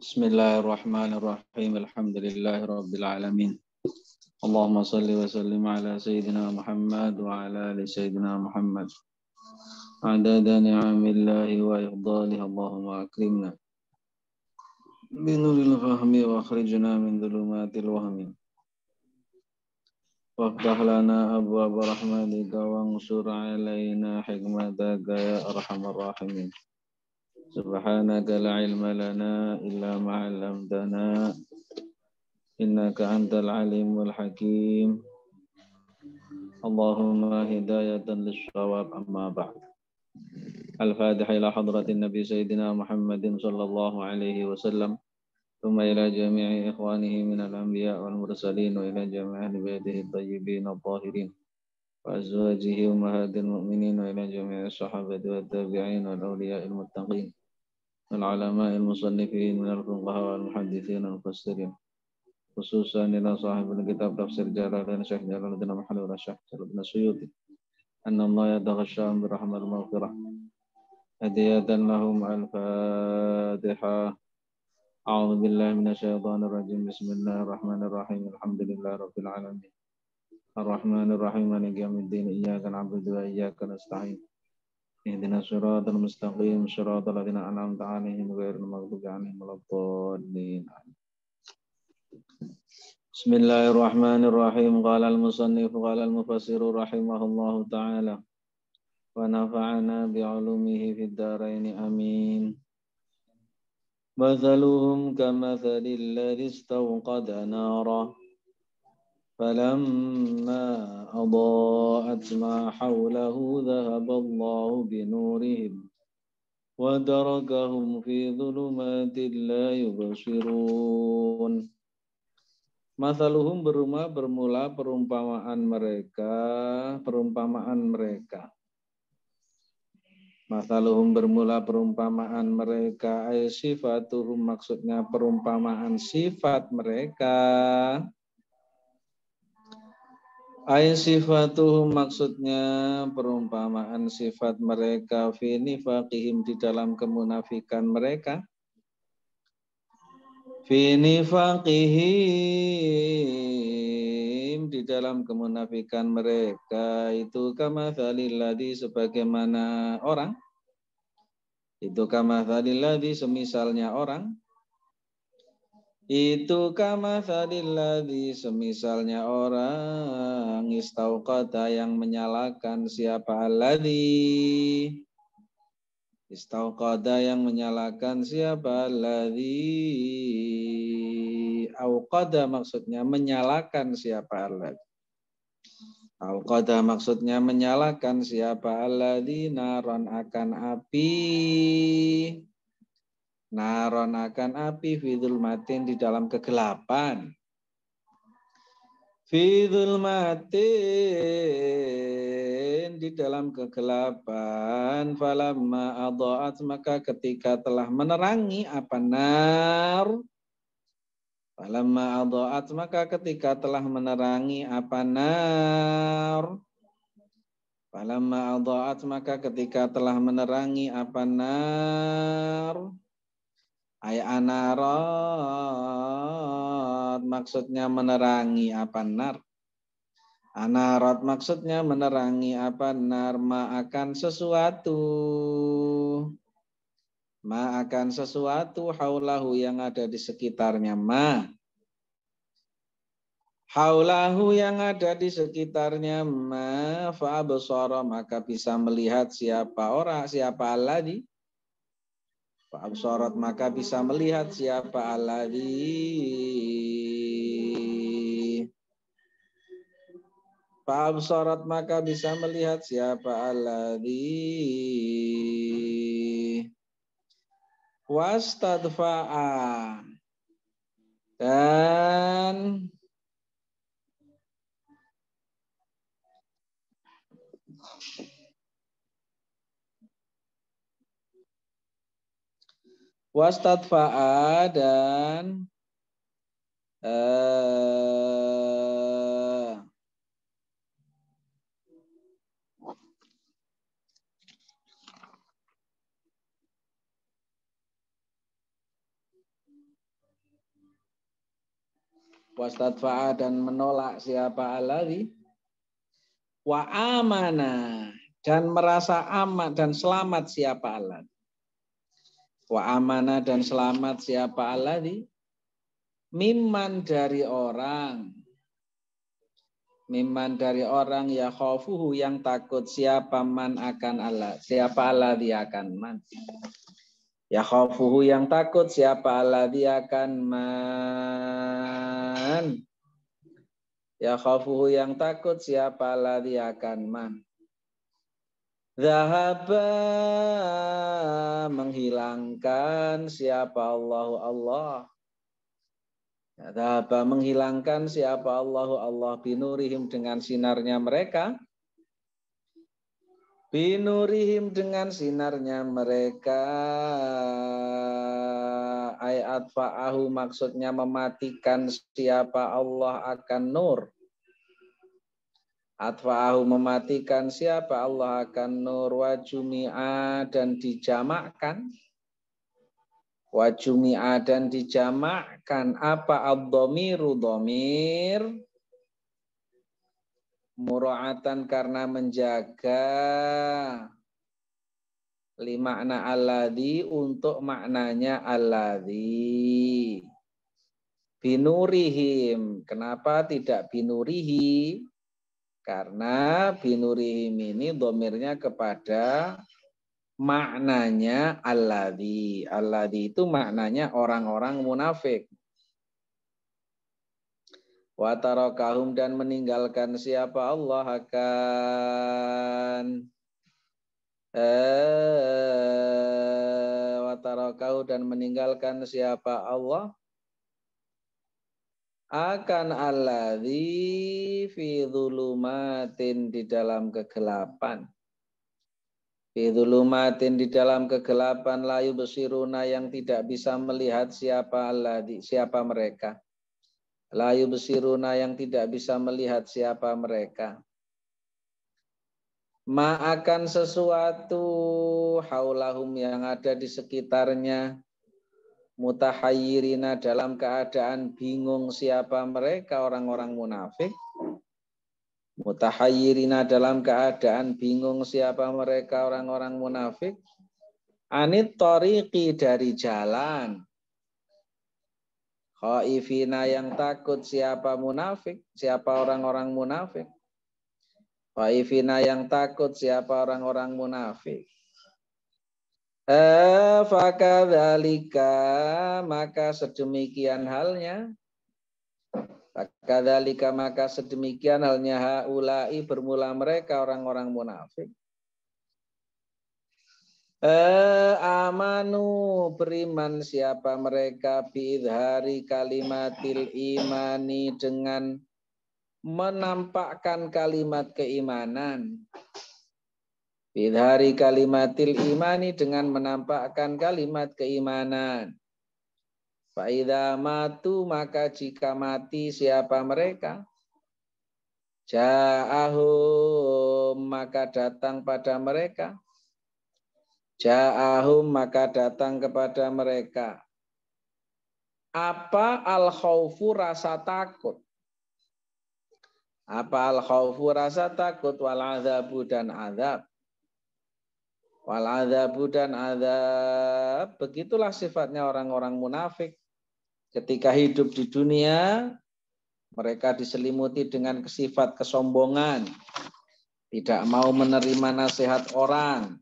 بسم الله الرحمن الرحيم الحمد لله رب العالمين اللهم صل وسلم على سيدنا محمد وعلى آل سيدنا محمد عدد نعم الله وإفضاله اللهم أكرمنا بنور الفهم واخرجنا من ظلمات الوهم وافتح لنا أبواب رحمتك وانصر علينا حكمتك يا أرحم الراحمين سبحانك لا علم لنا إلا ما علمتنا إنك أنت العليم الحكيم اللهم هداية للشواب أما بعد الفاتح إلى حضرة النبي سيدنا محمد صلى الله عليه وسلم ثم إلى جميع إخوانه من الأنبياء والمرسلين وإلى جميع أهل بيته الطيبين الطاهرين وأزواجه أمهات المؤمنين وإلى جميع الصحابة والتابعين والأولياء المتقين العلماء المصنفين من الفقهاء والمحدثين المفسرين خصوصا إلى صاحب الكتاب تفسير الدين الشيخ جلال الدين محمد بن الشيخ جلال الدين السيوطي أن الله يتغشى برحمة المغفرة هدية لهم الفاتحة أعوذ بالله من الشيطان الرجيم بسم الله الرحمن الرحيم الحمد لله رب العالمين الرحمن الرحيم مالك يوم الدين إياك نعبد وإياك نستعين اهدنا صراط المستقيم صراط الذين أنعمت عليهم غير المغضوب عليهم ولا الضالين بسم الله الرحمن الرحيم قال المصنف قال المفسر رحمه الله تعالى ونفعنا بعلومه في الدارين آمين مثلهم كمثل الذي استوقد ناره فلما أضاءت ما حوله ذهب الله بنورهم ودركهم في ظلمات لا يبصرون Masaluhum berumah bermula perumpamaan mereka, perumpamaan mereka. Masaluhum bermula perumpamaan mereka, ay sifatuhum maksudnya perumpamaan sifat mereka. Ay sifatuhum maksudnya perumpamaan sifat mereka fi nifaqihim di dalam kemunafikan mereka. Fi nifaqihim di dalam kemunafikan mereka itu kama thalilladhi sebagaimana orang. Itu kama thalilladhi semisalnya orang itu kama sadilladhi semisalnya orang istauqata yang menyalakan siapa alladhi. Istauqata yang menyalakan siapa alladhi. Auqada maksudnya menyalakan siapa alladhi. Auqada maksudnya menyalakan siapa alladhi naron akan api Naron akan api fidul matin di dalam kegelapan. Fidul matin di dalam kegelapan. Falamma adha'at maka ketika telah menerangi apa nar. Falamma adha'at maka ketika telah menerangi apa nar. Falamma adha'at maka ketika telah menerangi apa nar. Ay anarot maksudnya menerangi apa nar. Anarot maksudnya menerangi apa nar ma akan sesuatu. Ma akan sesuatu haulahu yang ada di sekitarnya ma. Haulahu yang ada di sekitarnya ma fa maka bisa melihat siapa orang siapa Allah di Fa'absorot maka bisa melihat siapa alladhi Fa'absorot maka bisa melihat siapa alladhi Wastadfa'a Dan Wastadfa'a dan uh, eh, wastadfa'a dan menolak siapa alawi wa amana dan merasa aman dan selamat siapa alat Wa amana dan selamat siapa Allah di? Miman dari orang. Miman dari orang ya khofuhu yang takut siapa man akan Allah. Siapa Allah dia akan man. Ya khofuhu yang takut siapa Allah dia akan man. Ya khofuhu yang takut siapa Allah dia akan man. Zahaba menghilangkan siapa Allahu Allah. Ya, Zahaba menghilangkan siapa Allahu Allah binurihim dengan sinarnya mereka. Binurihim dengan sinarnya mereka. Ayat fa'ahu maksudnya mematikan siapa Allah akan nur Atfa'ahu mematikan siapa Allah akan nur wa dan dijamakkan. Wa dan dijamakkan apa abdomiru domir. Mura'atan karena menjaga li makna alladhi untuk maknanya alladhi binurihim kenapa tidak binurihim? Karena binurihim ini domirnya kepada maknanya alladhi. Alladhi itu maknanya orang-orang munafik. Watarokahum dan meninggalkan siapa Allah akan eh, watarokau dan meninggalkan siapa Allah akan alladhi fi dhulumatin di dalam kegelapan fi dhulumatin di dalam kegelapan layu besiruna yang tidak bisa melihat siapa alladhi, siapa mereka layu besiruna yang tidak bisa melihat siapa mereka Ma akan sesuatu haulahum yang ada di sekitarnya mutahayirina dalam keadaan bingung siapa mereka orang-orang munafik mutahayirina dalam keadaan bingung siapa mereka orang-orang munafik anit toriki dari jalan Khaifina yang takut siapa munafik, siapa orang-orang munafik. Khaifina yang takut siapa orang-orang munafik. Fakadhalika maka sedemikian halnya Fakadhalika maka sedemikian halnya haulai bermula mereka orang-orang munafik amanu beriman siapa mereka bidhari kalimatil imani dengan menampakkan kalimat keimanan Bidhari kalimatil imani dengan menampakkan kalimat keimanan. Faida matu maka jika mati siapa mereka? Ja'ahum maka datang pada mereka. Ja'ahum maka datang kepada mereka. Apa al-khawfu rasa takut? Apa al-khawfu rasa takut wal azabu dan azab? Wal adzabu dan adab Begitulah sifatnya orang-orang munafik. Ketika hidup di dunia, mereka diselimuti dengan sifat kesombongan. Tidak mau menerima nasihat orang.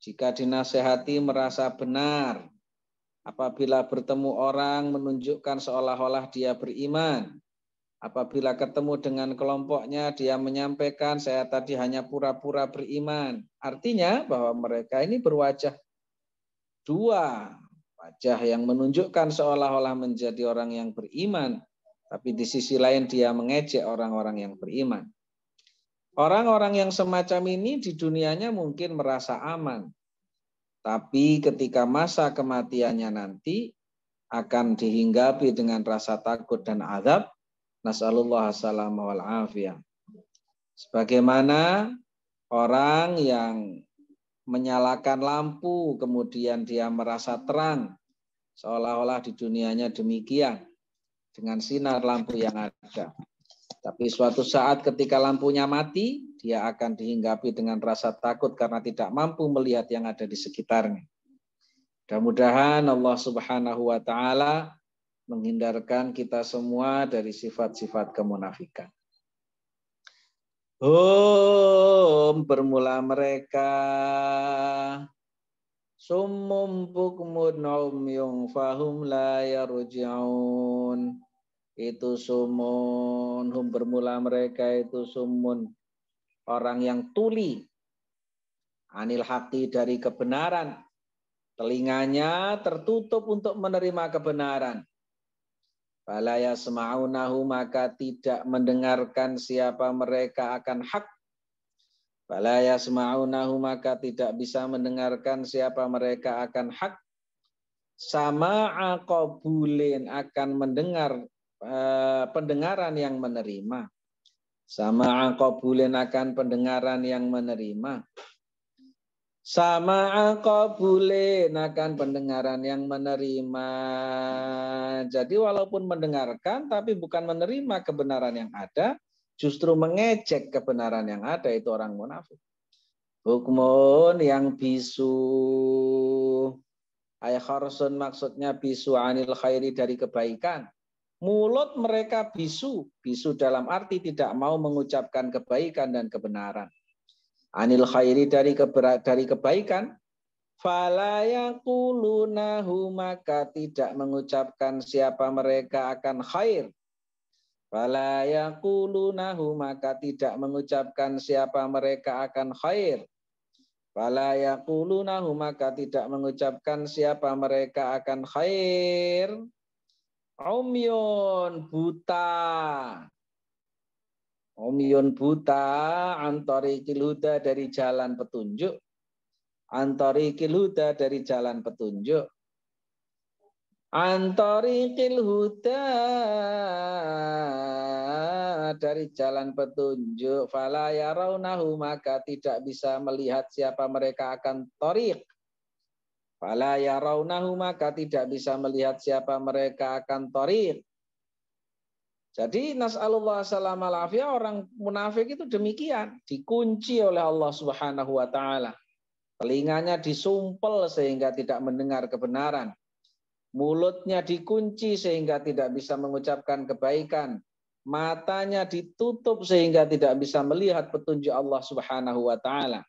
Jika dinasehati merasa benar. Apabila bertemu orang menunjukkan seolah-olah dia beriman. Apabila ketemu dengan kelompoknya, dia menyampaikan, saya tadi hanya pura-pura beriman. Artinya bahwa mereka ini berwajah dua. Wajah yang menunjukkan seolah-olah menjadi orang yang beriman. Tapi di sisi lain dia mengejek orang-orang yang beriman. Orang-orang yang semacam ini di dunianya mungkin merasa aman. Tapi ketika masa kematiannya nanti akan dihinggapi dengan rasa takut dan azab Nasallallahu salama wal afiyah. Sebagaimana orang yang menyalakan lampu kemudian dia merasa terang seolah-olah di dunianya demikian dengan sinar lampu yang ada. Tapi suatu saat ketika lampunya mati, dia akan dihinggapi dengan rasa takut karena tidak mampu melihat yang ada di sekitarnya. Mudah-mudahan Allah Subhanahu wa taala menghindarkan kita semua dari sifat-sifat kemunafikan. Hum bermula mereka Summum bukmun yung fahum la yarji'un Itu sumun Hum bermula mereka itu sumun Orang yang tuli Anil hati dari kebenaran Telinganya tertutup untuk menerima kebenaran Balaya sema'unahu maka tidak mendengarkan siapa mereka akan hak. Balaya sema'unahu maka tidak bisa mendengarkan siapa mereka akan hak. Sama akobulin akan mendengar eh, pendengaran yang menerima. Sama akobulin akan pendengaran yang menerima sama boleh akan pendengaran yang menerima. Jadi walaupun mendengarkan tapi bukan menerima kebenaran yang ada, justru mengecek kebenaran yang ada itu orang munafik. Hukmun yang bisu. Ayah kharsun maksudnya bisu anil khairi dari kebaikan. Mulut mereka bisu. Bisu dalam arti tidak mau mengucapkan kebaikan dan kebenaran anil khairi dari kebera, dari kebaikan falayakulunahu maka tidak mengucapkan siapa mereka akan khair falayakulunahu maka tidak mengucapkan siapa mereka akan khair falayakulunahu maka tidak mengucapkan siapa mereka akan khair omion buta Omion buta antori kiluda dari jalan petunjuk. Antori kiluda dari jalan petunjuk. Antori kiluda dari jalan petunjuk. Fala ya raunahu maka tidak bisa melihat siapa mereka akan torik. Fala ya raunahu maka tidak bisa melihat siapa mereka akan torik jadi nas'alullah salam alafia orang munafik itu demikian, dikunci oleh Allah Subhanahu wa taala. Telinganya disumpel sehingga tidak mendengar kebenaran. Mulutnya dikunci sehingga tidak bisa mengucapkan kebaikan. Matanya ditutup sehingga tidak bisa melihat petunjuk Allah Subhanahu wa taala.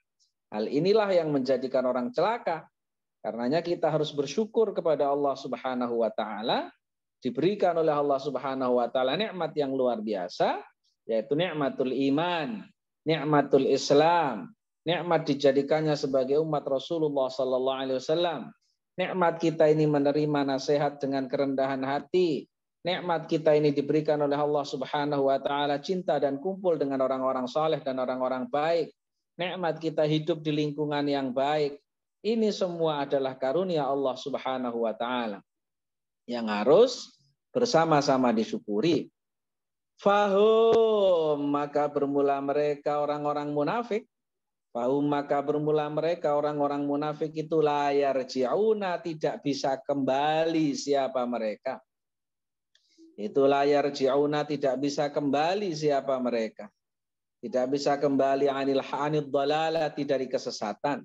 Hal inilah yang menjadikan orang celaka. Karenanya kita harus bersyukur kepada Allah Subhanahu wa taala diberikan oleh Allah Subhanahu wa taala nikmat yang luar biasa yaitu nikmatul iman, nikmatul Islam, nikmat dijadikannya sebagai umat Rasulullah sallallahu alaihi wasallam. Nikmat kita ini menerima nasihat dengan kerendahan hati. Nikmat kita ini diberikan oleh Allah Subhanahu wa taala cinta dan kumpul dengan orang-orang saleh dan orang-orang baik. Nikmat kita hidup di lingkungan yang baik. Ini semua adalah karunia Allah Subhanahu wa taala yang harus bersama-sama disyukuri. Fahum, maka bermula mereka orang-orang munafik. Fahum, maka bermula mereka orang-orang munafik itu layar ji'una, tidak bisa kembali siapa mereka. Itu layar ji'una, tidak bisa kembali siapa mereka. Tidak bisa kembali anil hanid dalalati dari kesesatan.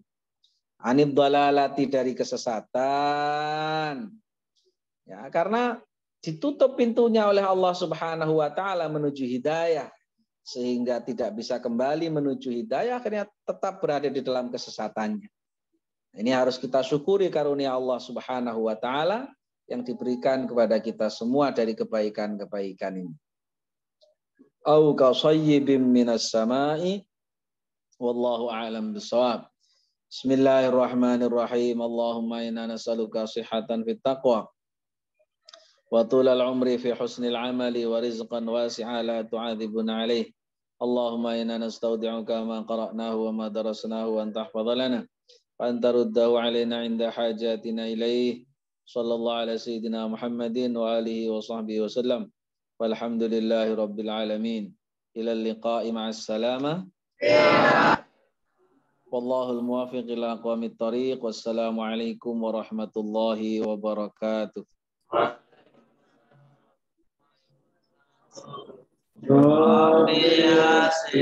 Anid dalalati dari kesesatan karena ditutup pintunya oleh Allah Subhanahu wa taala menuju hidayah sehingga tidak bisa kembali menuju hidayah akhirnya tetap berada di dalam kesesatannya. Ini harus kita syukuri karunia Allah Subhanahu wa taala yang diberikan kepada kita semua dari kebaikan-kebaikan ini. Au kasayyibim minas sama'i wallahu a'lam bisawab. Bismillahirrahmanirrahim. Allahumma inna nas'aluka sihatan fit taqwa وطول العمر في حسن العمل ورزقا واسعا لا تعاذبنا عليه اللهم إنا نستودعك ما قرأناه وما درسناه وأن تحفظ لنا وأن ترده علينا عند حاجاتنا إليه صلى الله على سيدنا محمد وآله وصحبه وسلم والحمد لله رب العالمين إلى اللقاء مع السلامة والله الموافق إلى أقوام الطريق والسلام عليكم ورحمة الله وبركاته ရောတရားစေ